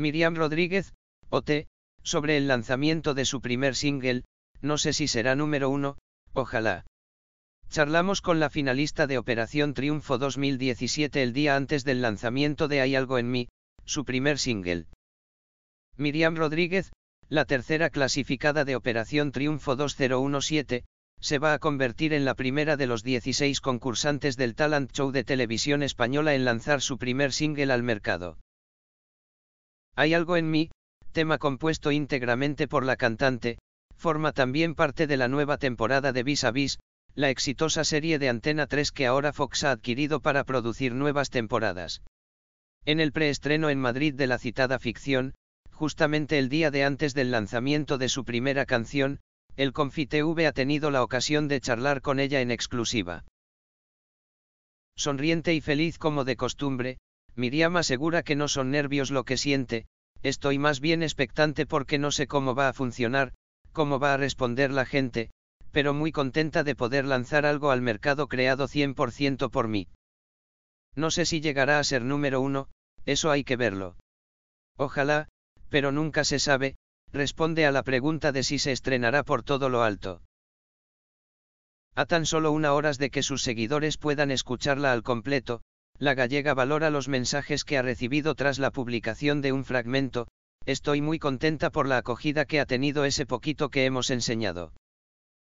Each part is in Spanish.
Miriam Rodríguez, OT, sobre el lanzamiento de su primer single, no sé si será número uno, ojalá. Charlamos con la finalista de Operación Triunfo 2017 el día antes del lanzamiento de Hay algo en mí, su primer single. Miriam Rodríguez, la tercera clasificada de Operación Triunfo 2017, se va a convertir en la primera de los 16 concursantes del talent show de televisión española en lanzar su primer single al mercado. Hay algo en mí, tema compuesto íntegramente por la cantante, forma también parte de la nueva temporada de Vis a Vis, la exitosa serie de Antena 3 que ahora Fox ha adquirido para producir nuevas temporadas. En el preestreno en Madrid de la citada ficción, justamente el día de antes del lanzamiento de su primera canción, el V ha tenido la ocasión de charlar con ella en exclusiva. Sonriente y feliz como de costumbre, Miriam asegura que no son nervios lo que siente, estoy más bien expectante porque no sé cómo va a funcionar, cómo va a responder la gente, pero muy contenta de poder lanzar algo al mercado creado 100% por mí. No sé si llegará a ser número uno, eso hay que verlo. Ojalá, pero nunca se sabe, responde a la pregunta de si se estrenará por todo lo alto. A tan solo una horas de que sus seguidores puedan escucharla al completo, la gallega valora los mensajes que ha recibido tras la publicación de un fragmento, estoy muy contenta por la acogida que ha tenido ese poquito que hemos enseñado.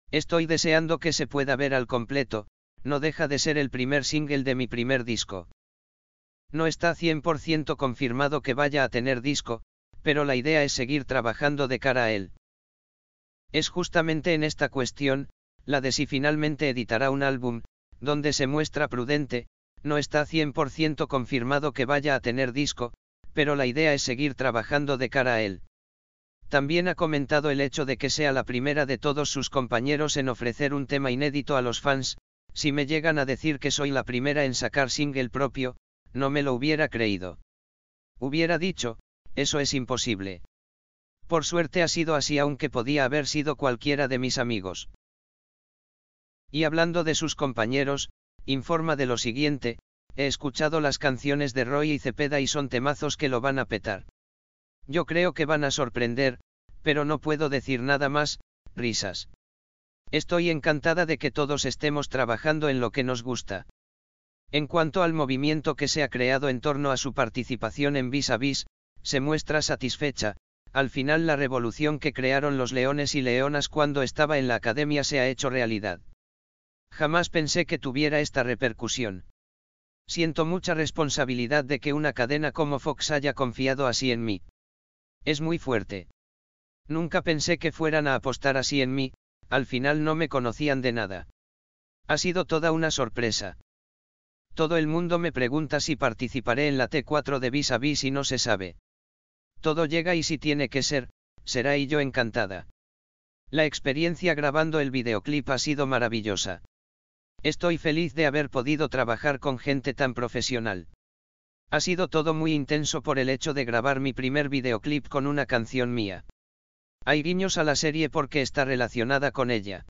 Estoy deseando que se pueda ver al completo, no deja de ser el primer single de mi primer disco. No está 100% confirmado que vaya a tener disco, pero la idea es seguir trabajando de cara a él. Es justamente en esta cuestión, la de si finalmente editará un álbum, donde se muestra prudente, no está 100% confirmado que vaya a tener disco, pero la idea es seguir trabajando de cara a él. También ha comentado el hecho de que sea la primera de todos sus compañeros en ofrecer un tema inédito a los fans, si me llegan a decir que soy la primera en sacar single propio, no me lo hubiera creído. Hubiera dicho, eso es imposible. Por suerte ha sido así aunque podía haber sido cualquiera de mis amigos. Y hablando de sus compañeros, informa de lo siguiente, he escuchado las canciones de Roy y Cepeda y son temazos que lo van a petar. Yo creo que van a sorprender, pero no puedo decir nada más, risas. Estoy encantada de que todos estemos trabajando en lo que nos gusta. En cuanto al movimiento que se ha creado en torno a su participación en Vis a Vis, se muestra satisfecha, al final la revolución que crearon los leones y leonas cuando estaba en la academia se ha hecho realidad. Jamás pensé que tuviera esta repercusión. Siento mucha responsabilidad de que una cadena como Fox haya confiado así en mí. Es muy fuerte. Nunca pensé que fueran a apostar así en mí, al final no me conocían de nada. Ha sido toda una sorpresa. Todo el mundo me pregunta si participaré en la T4 de vis a vis y no se sabe. Todo llega y si tiene que ser, será y yo encantada. La experiencia grabando el videoclip ha sido maravillosa. Estoy feliz de haber podido trabajar con gente tan profesional. Ha sido todo muy intenso por el hecho de grabar mi primer videoclip con una canción mía. Hay guiños a la serie porque está relacionada con ella.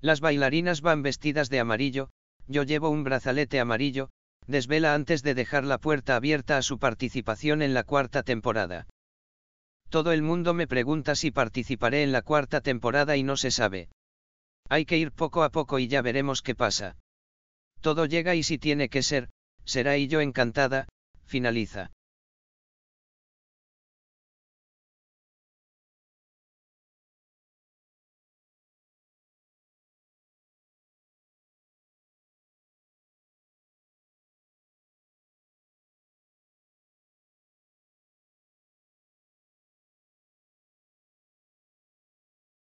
Las bailarinas van vestidas de amarillo, yo llevo un brazalete amarillo, desvela antes de dejar la puerta abierta a su participación en la cuarta temporada. Todo el mundo me pregunta si participaré en la cuarta temporada y no se sabe. Hay que ir poco a poco y ya veremos qué pasa. Todo llega y si tiene que ser, será y yo encantada, finaliza.